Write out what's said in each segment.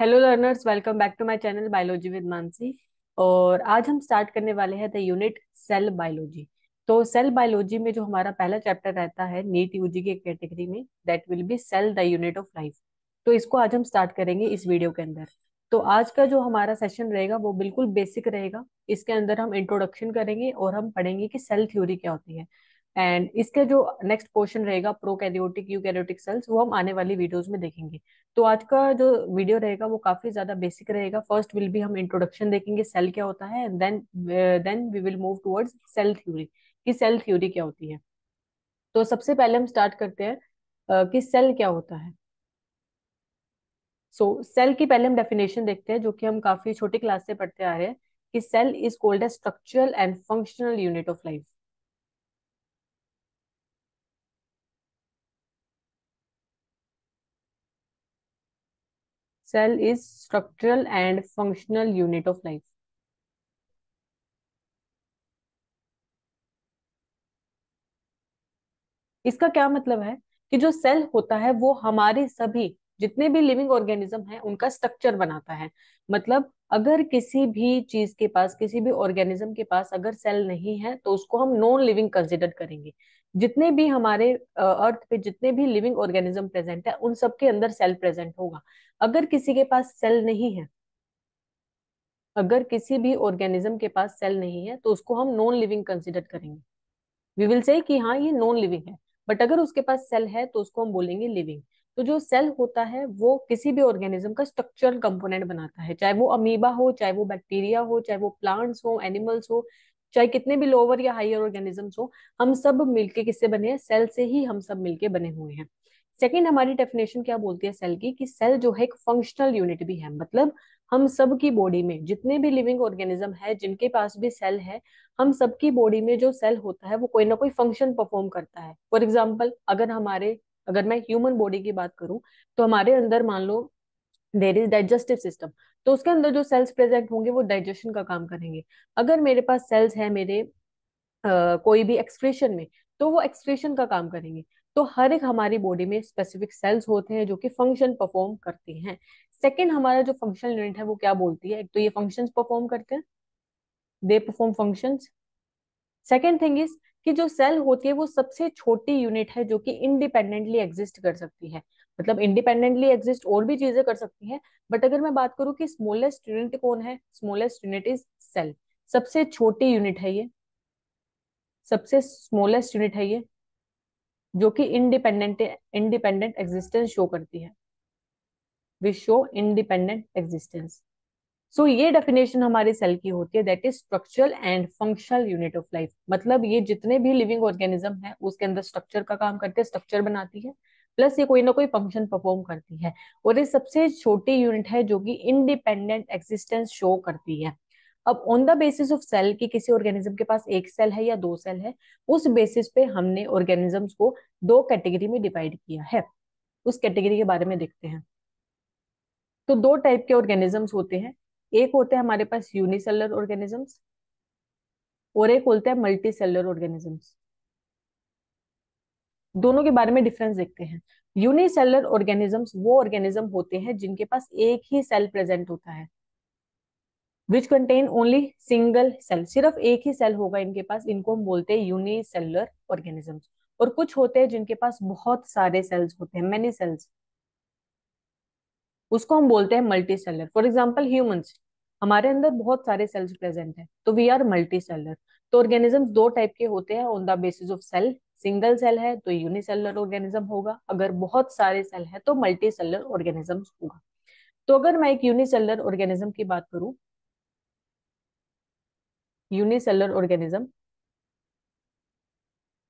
hello learners welcome back to my channel biology with Mansi और आज हम स्टार्ट करने वाले हैं द यूनिट सेल बायोलॉजी तो सेल बायोलॉजी में जो हमारा पहला चैप्टर रहता है नीट यूजी के कैटेगरी में that will be cell the unit of life तो इसको आज हम स्टार्ट करेंगे इस वीडियो के अंदर तो आज का जो हमारा सेशन रहेगा वो बिल्कुल बेसिक रहेगा इसके अंदर हम इंट्रोडक्शन करेंगे और हम पढ़ेंगे कि सेल थ्योरी क्या होती है एंड इसका जो नेक्स्ट क्वेश्चन रहेगा prokaryotic eukaryotic cells वो हम आने वाली वीडियोस में देखेंगे तो आज का जो वीडियो रहेगा वो काफी ज्यादा बेसिक रहेगा फर्स्ट विल भी हम इंट्रोडक्शन देखेंगे सेल क्या होता है and then then we will move towards cell theory कि सेल थ्योरी क्या होती है तो सबसे पहले हम स्टार्ट करते हैं uh, कि सेल क्या होता है सो so, सेल की पहले हम डेफिनेशन देखते हैं जो कि हम काफी छोटी क्लास से पढ़ते आ रहे हैं कि cell is called a structural and functional unit of life cell is structural and functional unit of life इसका क्या मतलब है कि जो सेल होता है वो हमारे सभी जितने भी लिविंग ऑर्गेनिज्म हैं उनका स्ट्रक्चर बनाता है मतलब अगर किसी भी चीज के पास किसी भी ऑर्गेनिज्म के पास अगर सेल नहीं है तो उसको हम नॉन लिविंग कंसिडर करेंगे जितने भी हमारे अर्थ पे जितने भी लिविंग ऑर्गेनिज्म प्रेजेंट है उन सबके के अंदर सेल प्रेजेंट होगा अगर किसी के पास सेल नहीं है अगर किसी भी ऑर्गेनिज्म के पास सेल नहीं है तो उसको हम नॉन लिविंग कंसिडर करेंगे वी विल से कि हाँ ये नॉन लिविंग है बट अगर उसके पास सेल है तो उसको हम बोलेंगे लिविंग तो जो सेल होता है वो किसी भी ऑर्गेनिज्म का स्ट्रक्चरल कंपोनेंट बनाता है चाहे वो अमीबा हो चाहे वो बैक्टीरिया हो चाहे वो प्लांट्स हो एनिमल्स हो चाहे कितने भी लोअर या हायर ऑर्गेनिजम्स हो हम सब मिलके किससे बने हैं सेल से ही हम सब मिलके बने हुए हैं सेकेंड हमारी डेफिनेशन क्या बोलती है सेल की कि सेल जो है एक फंक्शनल यूनिट भी है मतलब हम सब की बॉडी में जितने भी लिविंग ऑर्गेनिज्म है जिनके पास भी सेल है हम सबकी बॉडी में जो सेल होता है वो कोई ना कोई फंक्शन परफॉर्म करता है फॉर एग्जाम्पल अगर हमारे अगर मैं ह्यूमन बॉडी की बात करूं तो हमारे अंदर मान लो देर इज डाइजेस्टिव सिस्टम तो उसके अंदर जो सेल्स प्रेजेंट होंगे वो डाइजेशन का काम करेंगे अगर मेरे पास सेल्स है मेरे Uh, कोई भी एक्सक्रेशन में तो वो एक्सक्रेशन का काम करेंगे तो हर एक हमारी बॉडी में स्पेसिफिक सेल्स होते हैं जो कि फंक्शन परफॉर्म करते हैं सेकेंड हमारा जो फंक्शनल यूनिट है वो क्या बोलती है एक तो ये फंक्शंस परफॉर्म करते हैं they perform functions second thing is कि जो सेल होती है वो सबसे छोटी यूनिट है जो कि इंडिपेंडेंटली एग्जिस्ट कर सकती है मतलब इंडिपेंडेंटली एग्जिस्ट और भी चीजें कर सकती हैं बट अगर मैं बात करूं कि स्मॉलेस्ट यूनिट कौन है स्मॉलेस्ट यूनिट इज सेल सबसे छोटी यूनिट है ये सबसे स्मॉलेस्ट यूनिट है ये जो कि इंडिपेंडेंट इंडिपेंडेंट एग्जिस्टेंस शो करती है which show independent existence so ये डेफिनेशन हमारे सेल की होती है that is structural and functional unit of life मतलब ये जितने भी लिविंग ऑर्गेनिज्म है उसके अंदर स्ट्रक्चर का काम करते हैं स्ट्रक्चर बनाती है प्लस ये कोई ना कोई फंक्शन परफॉर्म करती है और ये सबसे छोटी यूनिट है जो कि इंडिपेंडेंट एक्सिस्टेंस शो करती है अब on the basis of cell कि किसी ऑर्गेनिज्म के पास एक सेल है या दो सेल है उस बेसिस पे हमने ऑर्गेनिजम्स को दो कैटेगरी में डिवाइड किया है उस कैटेगरी के बारे में देखते हैं तो दो टाइप के ऑर्गेनिजम्स होते हैं एक होते हैं हमारे पास यूनिसेलर ऑर्गेनिजम्स और एक होते हैं मल्टी सेलर ऑर्गेनिजम्स दोनों के बारे में डिफरेंस देखते हैं यूनिसेलर ऑर्गेनिजम्स वो ऑर्गेनिज्म होते हैं जिनके पास एक ही सेल प्रेजेंट होता है which contain only single cell सिर्फ एक ही सेल होगा इनके पास इनको हम बोलते हैं यूनिसेलर ऑर्गेनिजम्स और कुछ होते हैं जिनके पास बहुत सारे सेल्स होते हैं मेनी सेल्स उसको हम बोलते हैं multicellular for example humans हमारे अंदर बहुत सारे सेल्स प्रेजेंट हैं तो वी आर मल्टी सेलर तो ऑर्गेनिजम्स दो टाइप के होते हैं on the basis of cell single cell है तो यूनिसेलर ऑर्गेनिज्म होगा अगर बहुत सारे सेल है तो मल्टी सेलर ऑर्गेनिज्म होगा तो अगर मैं एक यूनिसेलर ऑर्गेनिज्म की बात करूं यूनिसेलर ऑर्गेनिज्म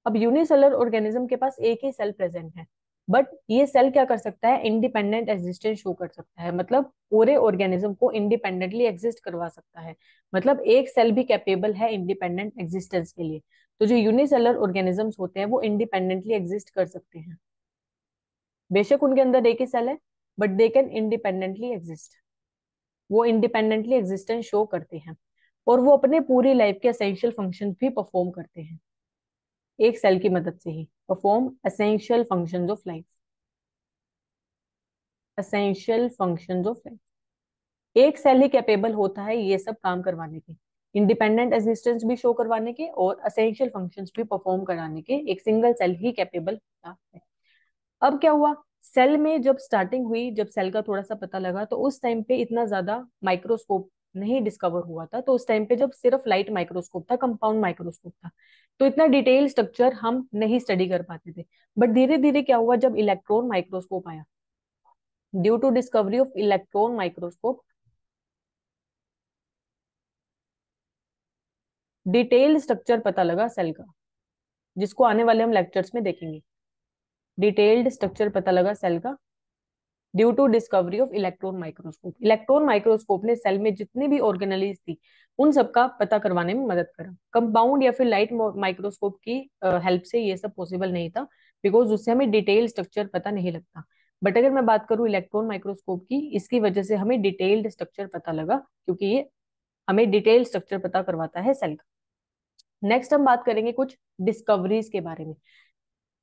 अब यूनिसेलर ऑर्गेनिज्म के पास एक ही सेल प्रेजेंट है बट ये सेल क्या कर सकता है इंडिपेंडेंट एग्जिस्टेंस शो कर सकता है मतलब पूरे ऑर्गेनिज्म को इंडिपेंडेंटली एग्जिस्ट करवा सकता है मतलब एक सेल भी कैपेबल है इंडिपेंडेंट एग्जिस्टेंस के लिए तो जो यूनिसेलर ऑर्गेनिजम्स होते हैं वो इंडिपेंडेंटली एग्जिस्ट कर सकते हैं बेशक उनके अंदर एक ही सेल है but they can independently exist वो इंडिपेंडेंटली एग्जिस्टेंस शो करते हैं और वो अपने पूरी लाइफ के असेंशियल फंक्शन भी परफॉर्म करते हैं एक सेल की मदद से ही perform essential function of life essential function of life एक सेल ही कैपेबल होता है ये सब काम करवाने के इंडिपेंडेंट एग्जिस्टेंस भी शो करवाने के और असेंशियल फंक्शंस भी परफॉर्म कराने के एक सिंगल सेल ही कैपेबल होता है अब क्या हुआ सेल में जब स्टार्टिंग हुई जब सेल का थोड़ा सा पता लगा तो उस टाइम पे इतना ज्यादा माइक्रोस्कोप नहीं डिस्कवर हुआ था तो उस टाइम पे जब सिर्फ लाइट माइक्रोस्कोप था कंपाउंड माइक्रोस्कोप था तो इतना डिटेल स्ट्रक्चर हम नहीं स्टडी कर पाते थे बट धीरे धीरे क्या हुआ जब इलेक्ट्रॉन माइक्रोस्कोप आया due to discovery of electron microscope detail structure पता लगा सेल का जिसको आने वाले हम लेक्चर्स में देखेंगे डिटेल्ड स्ट्रक्चर पता लगा सेल का due to discovery of electron microscope electron microscope ने सेल में जितनी भी ऑर्गेनलीज थी उन सबका पता करवाने में मदद करा कंपाउंड या फिर लाइट माइक्रोस्कोप की हेल्प uh, से ये सब पॉसिबल नहीं था बिकॉज उससे हमें डिटेल स्ट्रक्चर पता नहीं लगता बट अगर मैं बात करूँ इलेक्ट्रॉन माइक्रोस्कोप की इसकी वजह से हमें डिटेल्ड स्ट्रक्चर पता लगा क्योंकि ये हमें डिटेल स्ट्रक्चर पता करवाता है सेल का नेक्स्ट हम बात करेंगे कुछ डिस्कवरीज के बारे में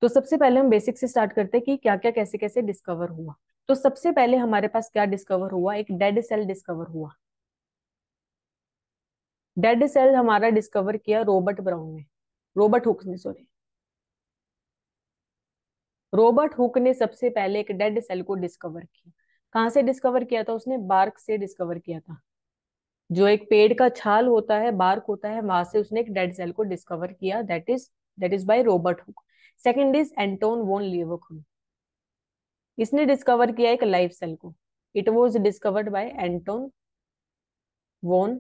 तो सबसे पहले हम बेसिक से स्टार्ट करते हैं कि क्या क्या कैसे कैसे डिस्कवर हुआ तो सबसे पहले हमारे पास क्या डिस्कवर हुआ एक डेड सेल डिस्कवर हुआ डेड सेल हमारा डिस्कवर किया रोबर्ट ब्राउन ने रोबर्ट हुक ने सॉरी रोबर्ट हुक ने सबसे पहले एक डेड सेल को डिस्कवर किया कहा से डिस्कवर किया था उसने बार्क से डिस्कवर किया था जो एक पेड़ का छाल होता है बार्क होता है वहां से उसने एक डेड सेल को डिस्कवर किया that is that is by Robert Hooke second is Anton von लियोखुन इसने डिस्कवर किया एक लाइफ सेल को it was discovered by Anton von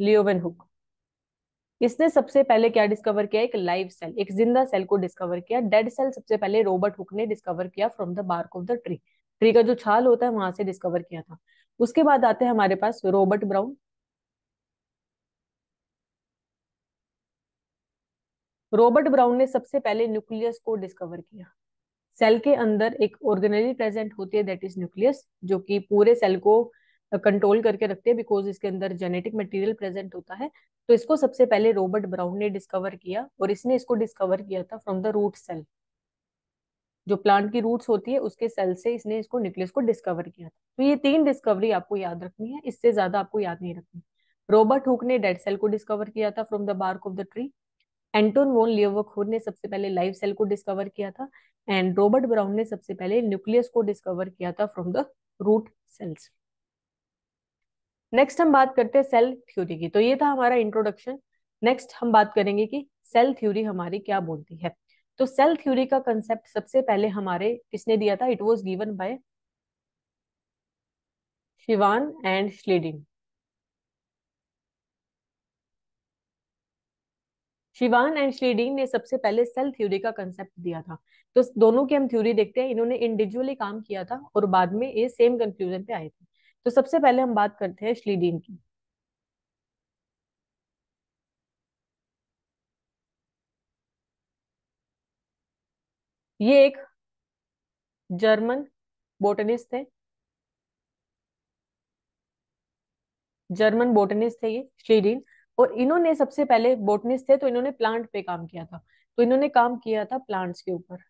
लियोवन hook इसने सबसे पहले क्या डिस्कवर किया एक लाइव सेल एक जिंदा सेल को डिस्कवर किया डेड सेल सबसे पहले रॉबर्ट हुक ने डिस्कवर किया from the bark of the tree tree का जो छाल होता है वहां से डिस्कवर किया था उसके बाद आते हैं हमारे पास रॉबर्ट ब्राउन रॉबर्ट ब्राउन ने सबसे पहले न्यूक्लियस को डिस्कवर किया सेल के अंदर एक ऑर्गेनली प्रेजेंट होती है दैट इज न्यूक्लियस जो कि पूरे सेल को कंट्रोल करके रखते हैं बिकॉज इसके अंदर जेनेटिक मटेरियल प्रेजेंट होता है तो इसको सबसे पहले रॉबर्ट ब्राउन ने डिस्कवर किया और इसने इसको डिस्कवर किया था फ्रॉम द रूट सेल जो प्लांट की रूट्स होती है उसके सेल से इसने इसको न्यूक्लियस को डिस्कवर किया था तो ये तीन डिस्कवरी आपको याद रखनी है इससे ज्यादा आपको याद नहीं रखनी रोबर्ट हुक ने डेड सेल को डिस्कवर किया था from the bark of the tree Anton von लियोवखोर ने सबसे पहले लाइव सेल को डिस्कवर किया था एंड रोबर्ट ब्राउन ने सबसे पहले न्यूक्लियस को डिस्कवर किया था from the root cells next हम बात करते हैं सेल थ्योरी की तो ये था हमारा इंट्रोडक्शन नेक्स्ट हम बात करेंगे कि सेल थ्योरी हमारी क्या बोलती है तो सेल थ्योरी का कंसेप्ट सबसे पहले हमारे किसने दिया था it was given by Schwann and Schleiden Schwann and Schleiden ने सबसे पहले सेल थ्योरी का कंसेप्ट दिया था तो दोनों की हम थ्योरी देखते हैं इन्होंने इंडिविजुअली काम किया था और बाद में ये सेम कंक्लूजन पे आए थे तो सबसे पहले हम बात करते हैं श्लेडिंग की ये एक जर्मन बोटनिस्ट थे जर्मन बोटनिस्ट थे ये श्रीडीन और इन्होंने सबसे पहले बोटनिस्ट थे तो इन्होंने प्लांट पे काम किया था तो इन्होंने काम किया था प्लांट्स के ऊपर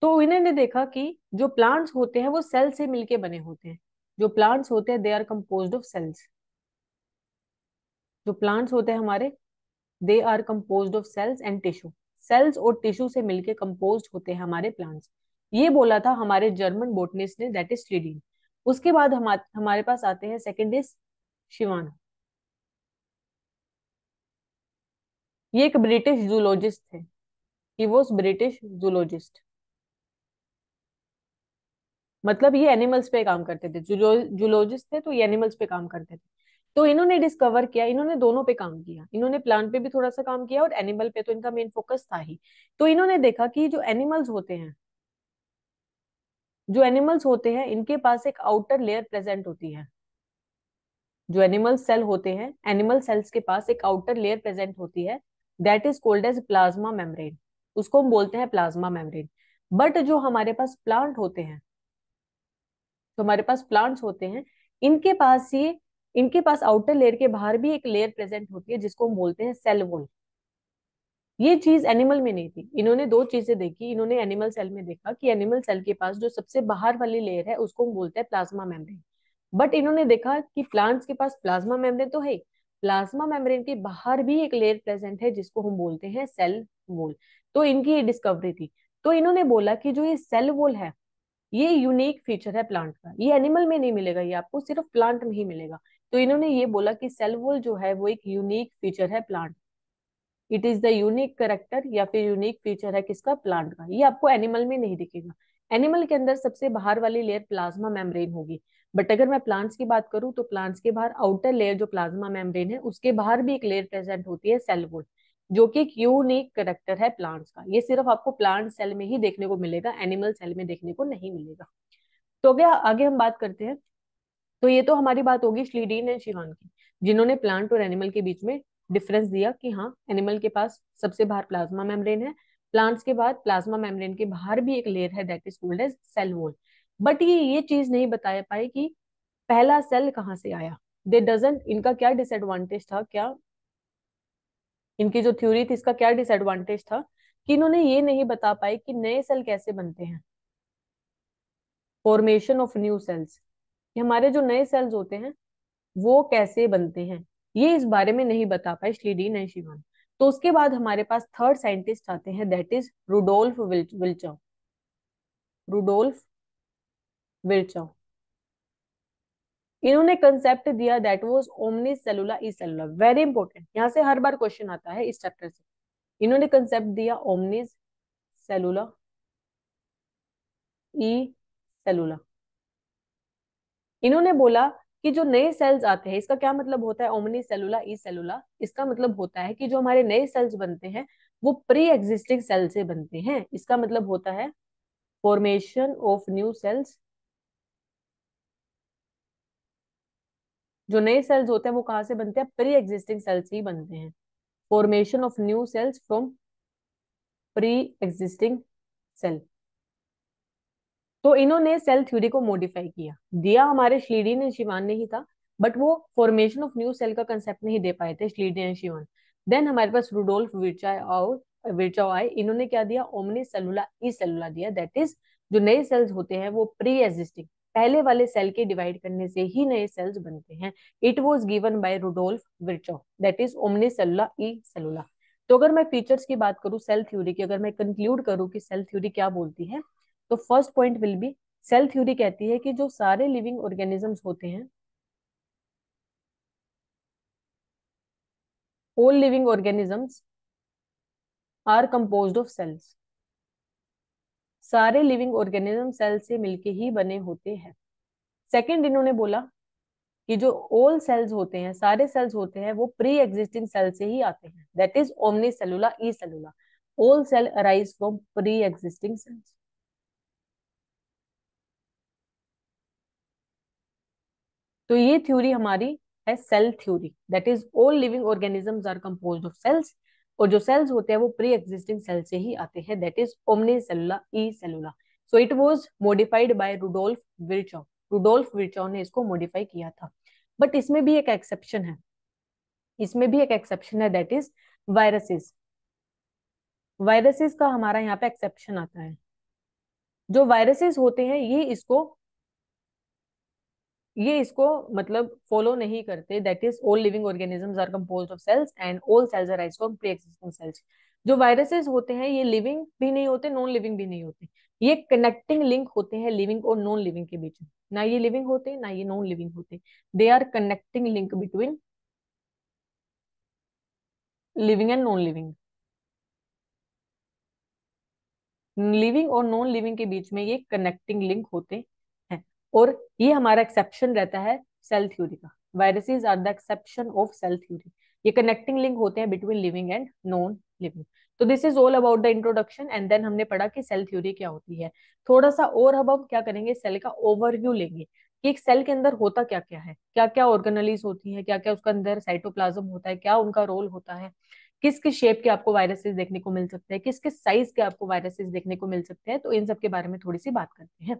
तो इन्होंने देखा कि जो प्लांट्स होते हैं वो सेल से मिलके बने होते हैं जो प्लांट्स होते हैं they are compose of cells जो प्लांट्स होते हैं हमारे they are compose of cells and tissue cells और टिश्यू से मिलकर कंपोज होते हैं हमारे प्लांट्स ये बोला था हमारे जर्मन बोटनिस्ट ने दैट इज स्लीडिन उसके बाद हम हमारे पास आते हैं सेकेंड इज शिवाना ये एक ब्रिटिश जूलॉजिस्ट थे ही वॉज ब्रिटिश जूलॉजिस्ट मतलब ये एनिमल्स पे काम करते थे जूलॉजिस्ट थे तो ये एनिमल्स पे काम करते थे तो इन्होंने डिस्कवर किया इन्होंने दोनों पे काम किया इन्होंने प्लांट पे भी थोड़ा सा काम किया और एनिमल पे तो इनका मेन फोकस था ही तो इन्होंने देखा कि जो एनिमल्स होते हैं जो एनिमल्स होते हैं इनके पास एक आउटर लेयर प्रेजेंट होती है जो एनिमल सेल होते हैं एनिमल सेल्स के पास एक आउटर लेयर प्रेजेंट होती है that is called as plasma membrane उसको हम बोलते हैं प्लाज्मा मेम्ब्रेन बट जो हमारे पास प्लांट होते हैं जो हमारे पास प्लांट्स होते हैं इनके पास ये इनके पास आउटर लेयर के बाहर भी एक लेयर प्रेजेंट होती है जिसको हम बोलते हैं सेल वॉल ये चीज एनिमल में नहीं थी इन्होंने दो चीजें देखी इन्होंने एनिमल सेल में देखा कि एनिमल सेल के पास जो सबसे बाहर वाली लेयर है उसको हम बोलते हैं प्लाज्मा मेम्ब्रेन बट इन्होंने देखा कि प्लांट्स के पास प्लाज्मा मेम्ब्रेन तो है प्लाज्मा मेम्ब्रेन के बाहर भी एक लेयर प्रेजेंट है जिसको हम बोलते हैं सेल वोल तो इनकी ये डिस्कवरी थी तो इन्होंने बोला कि जो ये सेल वोल है ये यूनिक फीचर है प्लांट का ये एनिमल में नहीं मिलेगा ये आपको सिर्फ प्लांट में ही मिलेगा तो इन्होंने ये बोला कि सेल वॉल जो है वो एक यूनिक फीचर है plant it is the unique character या फिर यूनिक फीचर है किसका प्लांट का ये आपको एनिमल में नहीं दिखेगा एनिमल के अंदर सबसे बाहर वाली लेयर प्लाज्मा मेम्ब्रेन होगी बट अगर मैं प्लांट्स की बात करूं तो प्लांट्स के बाहर आउटर लेयर जो प्लाज्मा मेम्ब्रेन है उसके बाहर भी एक लेयर प्रेजेंट होती है सेल वॉल जो कि एक यूनिक करेक्टर है प्लांट्स का ये सिर्फ आपको प्लांट सेल में ही देखने को मिलेगा एनिमल सेल में देखने को नहीं मिलेगा तो आगे हम बात करते हैं तो ये तो हमारी बात होगी श्लीडीन एंड शिवान की जिन्होंने प्लांट और एनिमल के बीच में डिफरेंस दिया कि हाँ एनिमल के पास सबसे बाहर प्लाज्मा मेम्ब्रेन है प्लांट्स के बाद प्लाज्मा मेम्ब्रेन के बाहर भी एक लेयर है that is called as cell wall but ये ये चीज नहीं बता पाए कि पहला सेल कहाँ से आया दे डजेंट इनका क्या डिसएडवांटेज था क्या इनकी जो थ्योरी थी इसका क्या डिसएडवांटेज था कि इन्होंने ये नहीं बता पाए कि नए सेल कैसे बनते हैं फॉर्मेशन ऑफ न्यू सेल्स कि हमारे जो नए सेल्स होते हैं वो कैसे बनते हैं ये इस बारे में नहीं बता पाए श्रीडीन एंड शिवन तो उसके बाद हमारे पास थर्ड साइंटिस्ट आते हैं that is Rudolf Virchow Rudolf Virchow इन्होंने कंसेप्ट दिया that was omnis cellula e cellula very important यहां से हर बार क्वेश्चन आता है इस चैप्टर से इन्होंने कंसेप्ट दिया ओमनीज सेलुला ई सेलुला इन्होंने बोला कि जो नए सेल्स आते हैं इसका क्या मतलब होता है ओमनी सेलुला ई सेलुला इसका मतलब होता है कि जो हमारे नए सेल्स बनते हैं वो प्री एग्जिस्टिंग सेल से बनते हैं इसका मतलब होता है फॉर्मेशन ऑफ न्यू सेल्स जो नए सेल्स होते हैं वो कहाँ से बनते हैं प्री एग्जिस्टिंग सेल्स ही बनते हैं formation of new cells from pre existing cell तो इन्होंने सेल थ्योरी को मॉडिफाई किया दिया हमारे श्लीडी एंड शिवान ने ही था बट वो फॉर्मेशन ऑफ न्यू सेल का कंसेप्ट नहीं दे पाए थे श्लीडिन एंड शिवान देन हमारे पास रूडोल्फ विरचा और विरचाओ आए इन्होंने क्या दिया ओमनी सेलुला ई सेलुला दिया दैट इज जो नए सेल्स होते हैं वो प्री एग्जिस्टिंग पहले वाले सेल के डिवाइड करने से ही नए सेल्स बनते हैं it was given by Rudolf Virchow that is omnis cellula e cellula तो अगर मैं फीचर्स की बात करूं सेल थ्योरी की अगर मैं कंक्लूड करूं कि सेल थ्योरी क्या बोलती है तो first point will be cell theory कहती है कि जो सारे लिविंग ऑर्गेनिजम्स होते हैं all living organisms are compose of cells सारे लिविंग ऑर्गेनिज्म सेल से मिलके ही बने होते हैं सेकंड इन्होंने बोला कि जो ऑल सेल्स होते हैं सारे सेल्स होते हैं वो प्री एग्जिस्टिंग सेल से ही आते हैं that is omnis cellula e cellula all cell arise from pre existing cells तो ये थ्योरी हमारी है cell theory that is all living organisms are composed of cells और जो सेल्स होते हैं वो प्री एग्जिस्टिंग सेल से ही आते हैं that is omnis cellula e cellula so it was modified by Rudolf Virchow Rudolf Virchow ने इसको मॉडिफाई किया था बट इसमें भी एक एक्सेप्शन है इसमें भी एक एक्सेप्शन है दैट इज वायरसेस वायरसेस का हमारा यहाँ पे एक्सेप्शन आता है जो वायरसेस होते हैं ये इसको ये इसको मतलब फॉलो नहीं करते that is all living organisms are composed of cells and all cells arise from pre existing cells जो वायरसेस होते हैं ये लिविंग भी नहीं होते नॉन लिविंग भी नहीं होते ये कनेक्टिंग लिंक होते हैं लिविंग और नॉन लिविंग के बीच ना ये लिविंग होते ना ये नॉन लिविंग होते they are connecting link between living and non living living और नॉन लिविंग के बीच में ये कनेक्टिंग लिंक होते और ये हमारा एक्सेप्शन रहता है सेल थ्योरी का viruses are the exception of cell theory ये कनेक्टिंग लिंक होते हैं between living and non living तो this is all about the introduction and then हमने पढ़ा कि सेल थ्योरी क्या होती है थोड़ा सा और अब हम क्या करेंगे सेल का ओवरव्यू लेंगे कि एक सेल के अंदर होता क्या क्या है क्या क्या ऑर्गेनलीज होती है क्या क्या उसका अंदर साइटोप्लाज्म होता है क्या उनका रोल होता है किस किस शेप के आपको वायरसेस देखने को मिल सकते हैं किस किस साइज के आपको वायरसेस देखने को मिल सकते हैं तो इन सब के बारे में थोड़ी सी बात करते हैं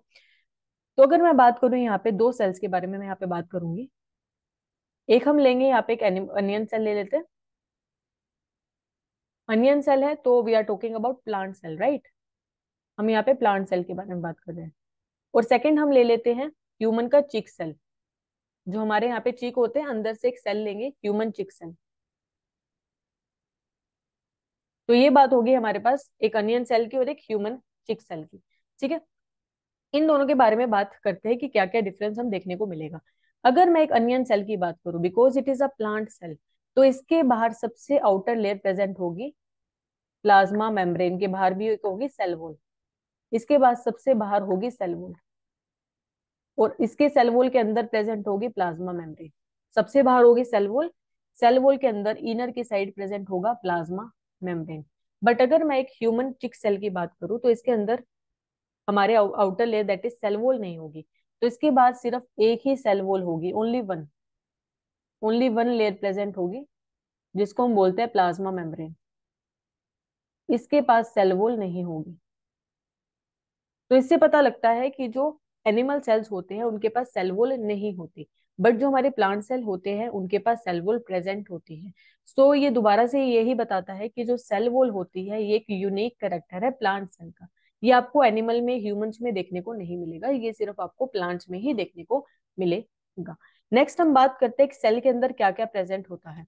तो अगर मैं बात करूं यहाँ पे दो सेल्स के बारे में मैं यहाँ पे बात करूंगी एक हम लेंगे यहाँ पे एक अनियन सेल ले लेते हैं अनियन सेल है तो we are talking about plant cell right हम यहाँ पे प्लांट सेल के बारे में बात कर रहे हैं और सेकेंड हम ले लेते हैं ह्यूमन का चिक सेल जो हमारे यहाँ पे चीक होते हैं अंदर से एक सेल लेंगे ह्यूमन चिक सेल तो ये बात होगी हमारे पास एक अनियन सेल की और एक ह्यूमन चिक सेल की ठीक है इन दोनों के बारे में बात करते हैं कि क्या क्या डिफरेंस हम देखने को मिलेगा अगर मैं एक अनियन सेल की बात करूं because it is a plant cell तो इसके बाहर सबसे आउटर लेयर प्रेजेंट होगी प्लाज्मा मेम्ब्रेन के बाहर भी एक होगी सेल वॉल इसके बाद सबसे बाहर होगी सेल वॉल और इसके सेल वॉल के अंदर प्रेजेंट होगी प्लाज्मा मेम्ब्रेन सबसे बाहर होगी सेल वॉल सेल वॉल के अंदर इनर की साइड प्रेजेंट होगा प्लाज्मा मेम्ब्रेन बट अगर मैं एक ह्यूमन चिक सेल की बात करूं तो इसके अंदर हमारे आउ, outer layer that is cell wall नहीं होगी तो इसके बाद सिर्फ एक ही सेल वॉल होगी only one only one layer present होगी जिसको हम बोलते हैं प्लाज्मा मेम्ब्रेन इसके पास सेल वॉल नहीं होगी तो इससे पता लगता है कि जो एनिमल सेल्स होते हैं उनके पास सेल वॉल नहीं होती बट जो हमारे प्लांट सेल होते हैं उनके पास सेल वॉल प्रेजेंट होती है सो so, ये दोबारा से यही बताता है कि जो सेल वॉल होती है ये एक यूनिक करेक्टर है प्लांट सेल का ये आपको एनिमल में ह्यूमंस में देखने को नहीं मिलेगा ये सिर्फ आपको प्लांट्स में ही देखने को मिलेगा नेक्स्ट हम बात करते हैं सेल के अंदर क्या क्या प्रेजेंट होता है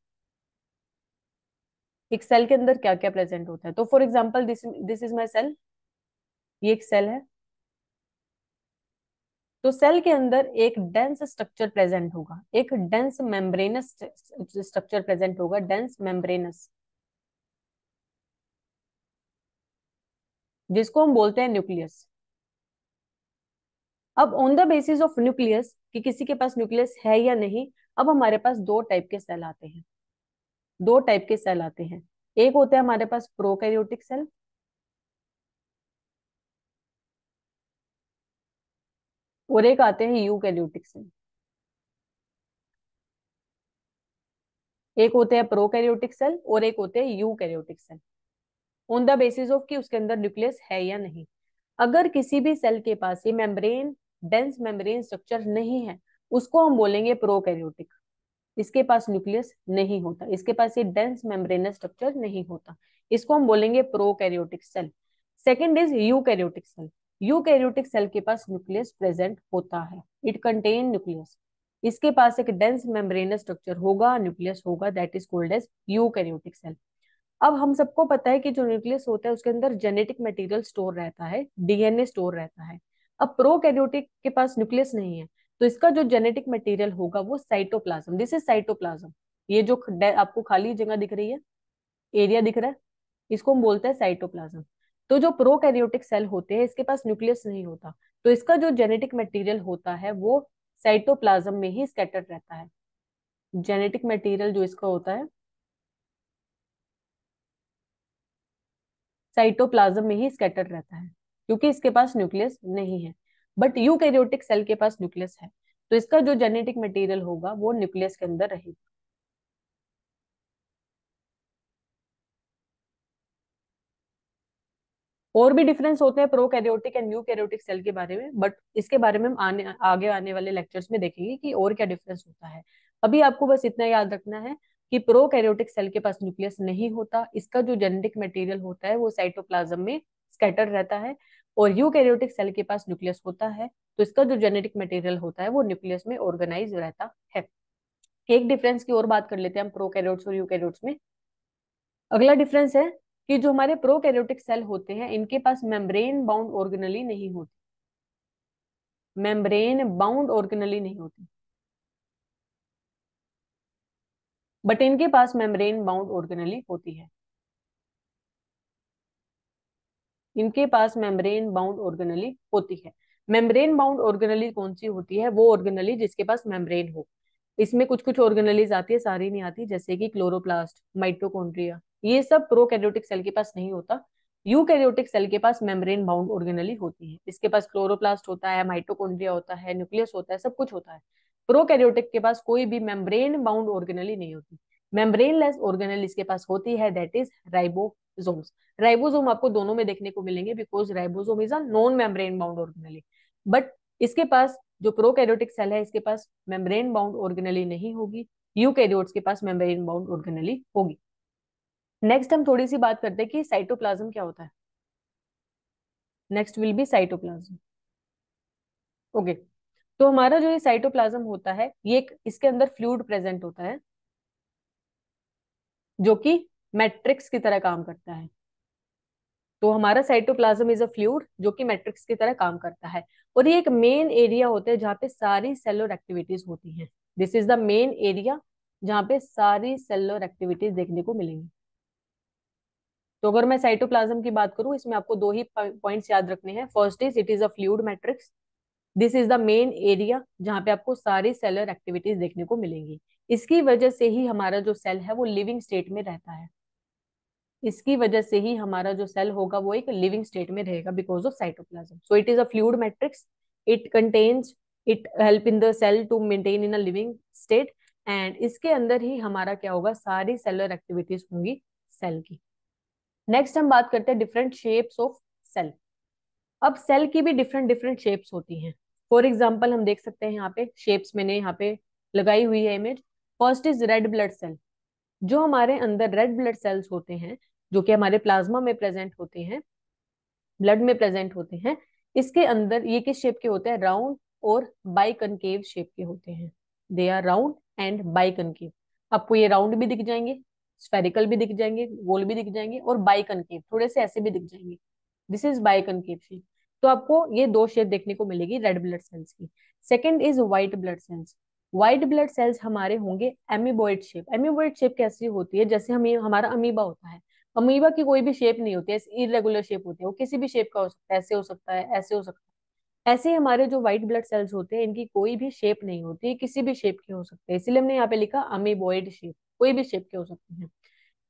एक सेल के अंदर क्या क्या प्रेजेंट होता है तो for example this this is my cell ये एक सेल है तो सेल के अंदर एक डेंस स्ट्रक्चर प्रेजेंट होगा एक डेंस मेम्ब्रेनस स्ट्रक्चर प्रेजेंट होगा डेंस मेम्ब्रेनस जिसको हम बोलते हैं न्यूक्लियस अब on the basis of nucleus कि किसी के पास न्यूक्लियस है या नहीं अब हमारे पास दो टाइप के सेल आते हैं दो टाइप के सेल आते हैं एक होते हैं हमारे पास प्रोकैरियोटिक सेल और एक आते हैं यूकैरियोटिक सेल एक होते हैं प्रोकैरियोटिक सेल और एक होते हैं eukaryotic cell on the basis of कि उसके अंदर न्यूक्लियस है या नहीं अगर किसी भी सेल के पास ये मेम्ब्रेन डेंस मेम्ब्रेन स्ट्रक्चर नहीं है उसको हम बोलेंगे प्रोकैरियोटिक इसके पास न्यूक्लियस नहीं होता इसके पास ये डेंस मेम्ब्रेनस स्ट्रक्चर नहीं होता इसको हम बोलेंगे prokaryotic cell second is eukaryotic cell eukaryotic cell के पास न्यूक्लियस प्रेजेंट होता है इट कंटेन न्यूक्लियस इसके पास एक डेंस मेम्ब्रेनस स्ट्रक्चर होगा न्यूक्लियस होगा that is called as eukaryotic cell अब हम सबको पता है कि जो न्यूक्लियस होता है उसके अंदर जेनेटिक मटेरियल स्टोर रहता है डीएनए स्टोर रहता है अब प्रो के पास न्यूक्लियस नहीं है तो इसका जो जेनेटिक मटेरियल होगा वो साइटोप्लाज्म दिस इज साइटोप्लाज्म ये जो आपको खाली जगह दिख रही है एरिया दिख रहा है इसको हम बोलते हैं साइटोप्लाज्म तो जो प्रो सेल होते हैं इसके पास न्यूक्लियस नहीं होता तो इसका जो जेनेटिक मटेरियल होता है वो साइटोप्लाज्म में ही स्कैटर्ड रहता है जेनेटिक मटेरियल जो इसका होता है साइटोप्लाज्म में ही स्कैटर्ड रहता है क्योंकि इसके पास न्यूक्लियस नहीं है बट यू सेल के पास न्यूक्लियस है तो इसका जो जेनेटिक मटेरियल होगा वो न्यूक्लियस के अंदर रहेगा और भी डिफरेंस होते हैं prokaryotic and eukaryotic cell के बारे में बट इसके बारे में हम आने आगे आने वाले लेक्चर्स में देखेंगे कि और क्या डिफरेंस होता है अभी आपको बस इतना याद रखना है कि प्रोकैरियोटिक सेल के पास न्यूक्लियस नहीं होता इसका जो जेनेटिक मटेरियल होता है वो साइटोप्लाज्म में स्कैटर रहता है और यूकैरियोटिक सेल के पास न्यूक्लियस होता है तो इसका जो जेनेटिक मटेरियल होता है वो न्यूक्लियस में ऑर्गेनाइज रहता है एक डिफरेंस की और बात कर लेते हैं हम प्रोकैरियोट्स और यूकैरियोट्स में अगला डिफरेंस है कि जो हमारे प्रोकैरियोटिक सेल होते हैं इनके पास मेम्ब्रेन बाउंड ऑर्गेनली नहीं होती मेम्ब्रेन बाउंड ऑर्गेनली नहीं होती बट इनके पास मेम्ब्रेन बाउंड ऑर्गेनली होती है इनके पास मेम्ब्रेन बाउंड ऑर्गेनली होती है मेम्ब्रेन बाउंड ऑर्गेनली कौन सी होती है वो ऑर्गेनली जिसके पास मेम्ब्रेन हो इसमें कुछ कुछ ऑर्गेनलीज आती है सारी नहीं आती जैसे कि क्लोरोप्लास्ट माइटोकॉन्ड्रिया ये सब प्रोकैरियोटिक सेल के पास नहीं होता यूकैरियोटिक सेल के पास मेम्ब्रेन बाउंड ऑर्गेनली होती है इसके पास क्लोरोप्लास्ट होता है माइटोकॉन्ड्रिया होता है न्यूक्लियस होता है सब कुछ होता है प्रोकैरियोटिक के पास कोई भी मेम्ब्रेन बाउंड ऑर्गेनली नहीं होती मेम्ब्रेन लेस ऑर्गेनल इसके पास होती है दैट इज राइबोसोम्स राइबोजोम आपको दोनों में देखने को मिलेंगे because ribosome is a non membrane bound organelle but इसके पास जो प्रोकैरियोटिक सेल है इसके पास मेम्ब्रेन बाउंड ऑर्गेनली नहीं होगी यूकैरियोट्स के पास मेम्ब्रेन बाउंड ऑर्गेनली होगी नेक्स्ट हम थोड़ी सी बात करते हैं कि साइटोप्लाज्म क्या होता है next will be cytoplasm okay तो हमारा जो ये साइटोप्लाज्म होता है ये एक इसके अंदर फ्लूड प्रेजेंट होता है जो कि मैट्रिक्स की तरह काम करता है तो हमारा साइटोप्लाज्म इज अ फ्लूड जो कि मैट्रिक्स की तरह काम करता है और ये एक मेन एरिया होता है जहां पे सारी सेलोर एक्टिविटीज होती हैं this is the main area जहाँ पे सारी सेलोर एक्टिविटीज देखने को मिलेंगी तो अगर मैं साइटोप्लाज्म की बात करूं इसमें आपको दो ही पॉइंट्स याद रखने हैं first is it is a fluid matrix this is the main area जहाँ पे आपको सारी सेलर एक्टिविटीज देखने को मिलेंगी इसकी वजह से ही हमारा जो सेल है वो लिविंग स्टेट में रहता है इसकी वजह से ही हमारा जो सेल होगा वो एक लिविंग स्टेट में रहेगा because of cytoplasm so it is a fluid matrix it contains it help in the cell to maintain in a living state and इसके अंदर ही हमारा क्या होगा सारी सेलर एक्टिविटीज होंगी सेल की नेक्स्ट हम बात करते हैं डिफरेंट शेप्स ऑफ सेल अब सेल की भी डिफरेंट डिफरेंट शेप्स होती हैं फॉर एग्जाम्पल हम देख सकते हैं यहाँ पे शेप्स मैंने यहाँ पे लगाई हुई है image first is red blood cell जो हमारे अंदर रेड ब्लड सेल्स होते हैं जो कि हमारे प्लाज्मा में प्रेजेंट होते हैं ब्लड में प्रेजेंट होते हैं इसके अंदर ये किस शेप के होते हैं राउंड और बाई कनकेव शेप के होते हैं they are round and biconcave आपको ये राउंड भी दिख जाएंगे स्पेरिकल भी दिख जाएंगे गोल भी दिख जाएंगे और बाई कनकेव थोड़े से ऐसे भी दिख जाएंगे this is biconcave shape तो आपको ये दो शेप देखने को मिलेगी रेड ब्लड सेल्स की second is white blood cells white blood cells हमारे होंगे एमिबोइड शेप एमिबोइड शेप कैसी होती है जैसे हमें हमारा अमीबा होता है अमीबा की कोई भी शेप नहीं होती है इरेगुलर शेप होती है वो किसी भी शेप का हो सकता है ऐसे हो सकता है ऐसे हो सकता है ऐसे हमारे जो व्हाइट ब्लड सेल्स होते हैं इनकी कोई भी शेप नहीं होती किसी भी शेप के हो सकते हैं इसलिए हमने यहाँ पे लिखा अमीबॉइड शेप कोई भी शेप के हो सकते हैं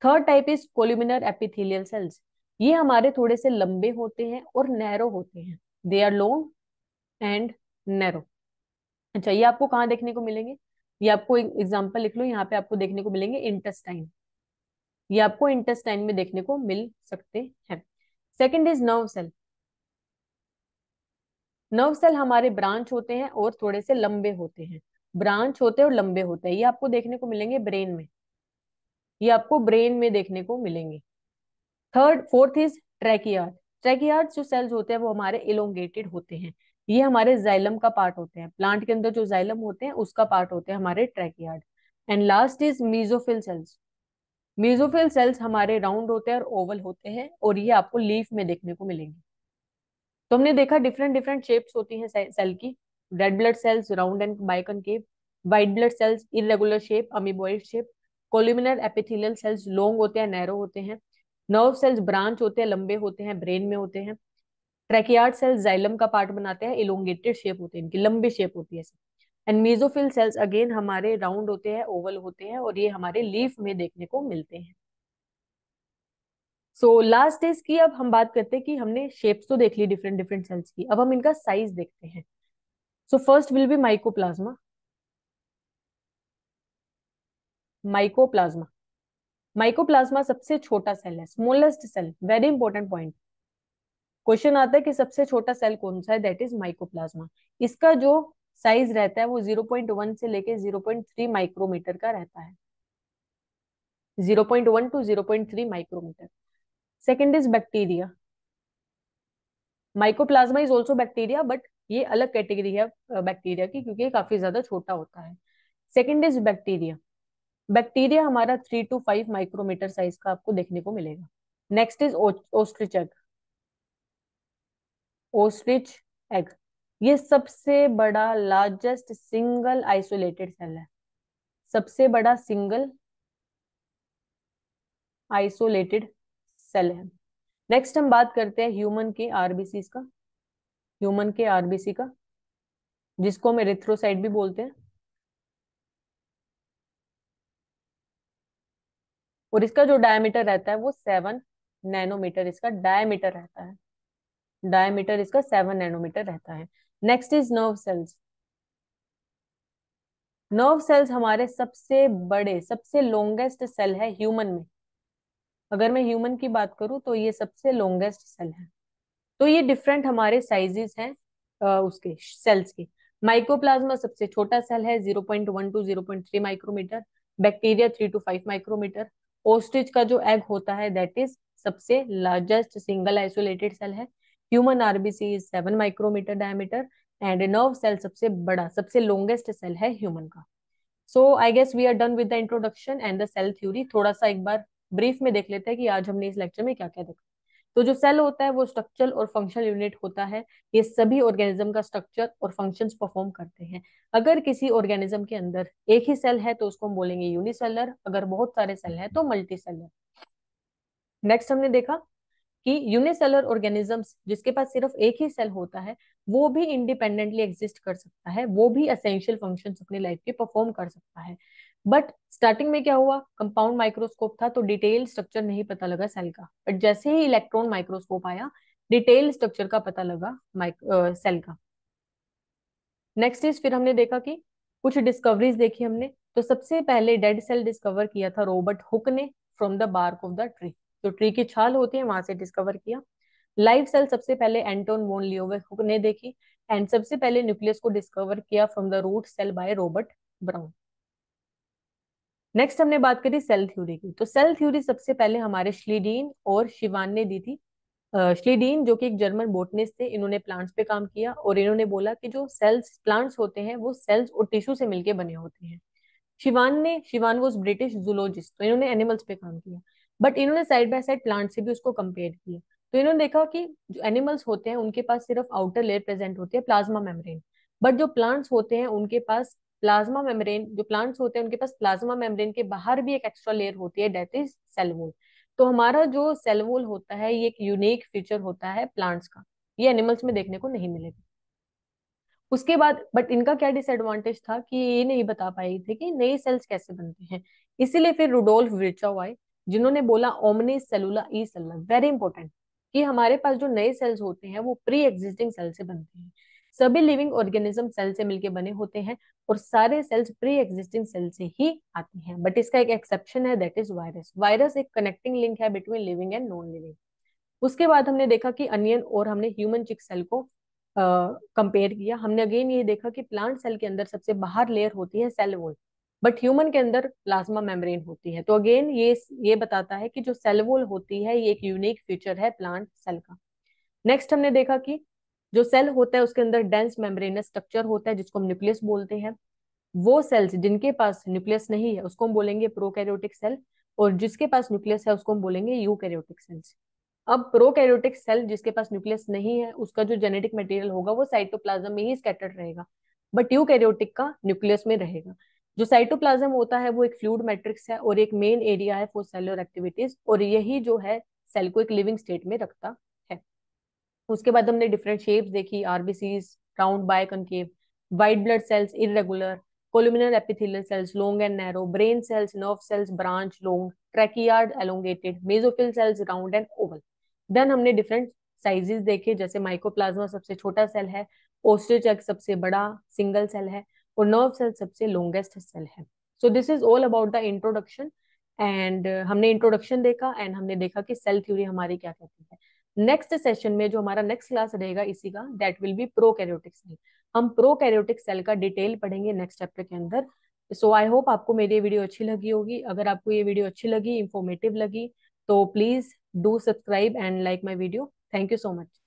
third type is columnar epithelial cells ये हमारे थोड़े से लंबे होते हैं और नैरो होते हैं they are long and narrow अच्छा ये आपको कहाँ देखने को मिलेंगे ये आपको एक एग्जाम्पल लिख लो यहाँ पे आपको देखने को मिलेंगे इंटेस्टाइन ये आपको इंटेस्टाइन में देखने को मिल सकते हैं second is nerve cell nerve cell हमारे ब्रांच होते हैं और थोड़े से लंबे होते हैं ब्रांच होते हैं और लंबे होते हैं ये आपको देखने को मिलेंगे ब्रेन में ये आपको ब्रेन में देखने को मिलेंगे third fourth is tracheid tracheid जो सेल्स होते हैं वो हमारे इलोंगेटेड होते हैं ये हमारे जाइलम का पार्ट होते हैं प्लांट के अंदर जो जाइलम होते हैं उसका पार्ट होते हैं हमारे tracheid and last is mesophyll cells mesophyll cells हमारे राउंड होते हैं और ओवल होते हैं और ये आपको लीफ में देखने को मिलेंगे तो हमने देखा डिफरेंट डिफरेंट शेप्स होती हैं सेल की red blood cells round and biconcave white blood cells irregular shape amoeboid shape columnar epithelial cells long होते हैं नैरो होते हैं नर्व सेल्स ब्रांच होते हैं लंबे होते हैं ब्रेन में होते हैं ट्रैकियार्ड सेल्स जाइलम का पार्ट बनाते हैं इलोंगेटेड शेप होते हैं इनकी लंबी शेप होती है एंड मीजोफिल सेल्स अगेन हमारे राउंड होते हैं ओवल होते हैं और ये हमारे लीफ में देखने को मिलते हैं सो लास्ट इज की अब हम बात करते हैं कि हमने शेप्स तो देख ली डिफरेंट डिफरेंट सेल्स की अब हम इनका साइज देखते हैं so first will be mycoplasma mycoplasma mycoplasma सबसे छोटा सेल है smallest cell very important point question आता है कि सबसे छोटा सेल कौन सा है दैट इज माइकोप्लाज्मा इसका जो साइज रहता है वो 0.1 से लेके 0.3 माइक्रोमीटर का रहता है 0.1 to 0.3 micrometer second is bacteria mycoplasma is also bacteria but ये अलग कैटेगरी है बैक्टीरिया की क्योंकि काफी ज्यादा छोटा होता है सेकेंड इज बैक्टीरिया बैक्टीरिया हमारा three to five micrometer size का आपको देखने को मिलेगा next is ostrich egg ostrich egg ये सबसे बड़ा लार्जेस्ट सिंगल आइसोलेटेड सेल है सबसे बड़ा सिंगल आइसोलेटेड सेल है नेक्स्ट हम बात करते हैं ह्यूमन के आरबीसी का ह्यूमन के आरबीसी का जिसको हम रिथ्रोसाइड भी बोलते हैं और इसका जो डायमीटर रहता है वो सेवन नैनोमीटर इसका डायमीटर रहता है डायमीटर इसका सेवन नैनोमीटर रहता है next is nerve cells nerve cells हमारे सबसे बड़े सबसे लॉन्गेस्ट सेल है ह्यूमन में अगर मैं ह्यूमन की बात करूं तो ये सबसे लॉन्गेस्ट सेल है तो ये डिफरेंट हमारे साइजेस हैं उसके सेल्स के माइक्रोप्लाज्मा सबसे छोटा सेल है zero point one to three micrometer bacteria three to five micrometer ostrich का जो एग होता है दैट इज सबसे लार्जेस्ट सिंगल आइसोलेटेड सेल है human RBC is seven micrometer diameter and nerve cell सबसे बड़ा सबसे लॉन्गेस्ट सेल है ह्यूमन का so I guess we are done with the introduction and the cell theory थोड़ा सा एक बार ब्रीफ में देख लेते हैं कि आज हमने इस लेक्चर में क्या क्या देखा तो जो सेल होता है वो स्ट्रक्चरल और फंक्शनल यूनिट होता है ये सभी ऑर्गेनिज्म का स्ट्रक्चर और फंक्शंस परफॉर्म करते हैं अगर किसी ऑर्गेनिज्म के अंदर एक ही सेल है तो उसको हम बोलेंगे यूनिसेलर अगर बहुत सारे सेल है तो मल्टी सेलर नेक्स्ट हमने देखा कि यूनिसेलर ऑर्गेनिजम्स जिसके पास सिर्फ एक ही सेल होता है वो भी इंडिपेंडेंटली एग्जिस्ट कर सकता है वो भी असेंशियल फंक्शन अपनी लाइफ के परफॉर्म कर सकता है बट स्टार्टिंग में क्या हुआ कंपाउंड माइक्रोस्कोप था तो डिटेल स्ट्रक्चर नहीं पता लगा सेल का बट जैसे ही इलेक्ट्रॉन माइक्रोस्कोप आया डिटेल स्ट्रक्चर का पता लगा सेल का नेक्स्ट इज फिर हमने देखा कि कुछ डिस्कवरीज देखी हमने तो सबसे पहले डेड सेल डिस्कवर किया था रोबर्ट हुक ने from the bark of the tree जो ट्री की छाल होती है वहां से डिस्कवर किया लाइव सेल सबसे पहले एंटोन वोन लियोवे हुक ने देखी एंड सबसे पहले न्यूक्लियस को डिस्कवर किया from the root cell by Robert Brown next हमने बात करी सेल थ्योरी की तो सेल थ्योरी सबसे पहले हमारे श्लीडीन और शिवान ने दी थी श्लीडीन जो कि एक जर्मन बोटनिस्ट थे इन्होंने प्लांट्स पे काम किया और इन्होंने बोला कि जो सेल्स प्लांट्स होते हैं वो सेल्स और टिश्यू से मिलके बने होते हैं शिवान ने शिवान वो ब्रिटिश जूलॉजिस्ट तो इन्होंने एनिमल्स पे काम किया बट इन्होंने साइड बाय साइड प्लांट से भी उसको कंपेयर किया तो इन्होंने देखा कि जो एनिमल्स होते हैं उनके पास सिर्फ आउटर लेयर प्रेजेंट होती है प्लाज्मा मेम्ब्रेन बट जो प्लांट्स होते हैं उनके पास प्लाज्मा मेम्ब्रेन जो प्लांट्स होते हैं उनके पास प्लाज्मा मेम्ब्रेन के बाहर भी एक एक्स्ट्रा लेयर होती है डेट इज सेल वॉल तो हमारा जो सेल वॉल होता है ये एक यूनिक फीचर होता है प्लांट्स का ये एनिमल्स में देखने को नहीं मिलेगा उसके बाद बट इनका क्या डिसएडवांटेज था कि ये नहीं बता पाए थे कि नए सेल्स कैसे बनते हैं इसीलिए फिर रुडोल्फ विचाओ आए जिन्होंने बोला omnis cellula e cellula very important कि हमारे पास जो नए सेल्स होते हैं वो प्री एग्जिस्टिंग सेल से बनते हैं सभी लिविंग ऑर्गेनिज्म सेल से मिलकर बने होते हैं और सारे सेल्स प्री एग्जिस्टिंग सेल से ही आते हैं बट इसका एक एक्सेप्शन है दैट इज वायरस वायरस एक कनेक्टिंग लिंक है between living and non living उसके बाद हमने देखा कि अनियन और हमने ह्यूमन चिक सेल को कंपेयर uh, किया हमने अगेन ये देखा कि प्लांट सेल के अंदर सबसे बाहर लेयर होती है सेल वॉल बट ह्यूमन के अंदर प्लाज्मा मेम्ब्रेन होती है तो अगेन ये ये बताता है कि जो सेल वॉल होती है ये एक यूनिक फीचर है प्लांट सेल का नेक्स्ट हमने देखा कि जो सेल होता है उसके अंदर डेंस मेम्ब्रेनस स्ट्रक्चर होता है जिसको हम न्यूक्लियस बोलते हैं वो सेल्स जिनके पास न्यूक्लियस नहीं है उसको हम बोलेंगे प्रोकैरियोटिक सेल और जिसके पास न्यूक्लियस है उसको हम बोलेंगे यूकैरियोटिक सेल्स अब प्रोकैरियोटिक सेल जिसके पास न्यूक्लियस नहीं है उसका जो जेनेटिक मटेरियल होगा वो साइटोप्लाज्म में ही स्कैटर्ड रहेगा बट यूकैरियोटिक का न्यूक्लियस में रहेगा जो साइटोप्लाज्म होता है वो एक फ्लूड मैट्रिक्स है और एक मेन एरिया है फॉर सेलुलर एक्टिविटीज और यही जो है सेल को एक लिविंग स्टेट में रखता उसके बाद हमने डिफरेंट शेप्स देखी RBCs round biconcave white blood cells irregular columnar epithelial cells long and narrow brain cells nerve cells branch long tracheid elongated mesophyll cells round and oval then हमने different sizes देखे जैसे mycoplasma सबसे छोटा cell है ostrich सबसे बड़ा single cell है और नर्व सेल सबसे लॉन्गेस्ट सेल है so this is all about the introduction and हमने इंट्रोडक्शन देखा एंड हमने देखा कि सेल थ्योरी हमारी क्या कहती है नेक्स्ट सेशन में जो हमारा नेक्स्ट क्लास रहेगा इसी का that will be prokaryotic cell हम प्रो कैरियोटिक सेल का डिटेल पढ़ेंगे नेक्स्ट चैप्टर के अंदर सो आई होप आपको मेरी वीडियो अच्छी लगी होगी अगर आपको ये वीडियो अच्छी लगी इंफॉर्मेटिव लगी तो please do subscribe and like my video thank you so much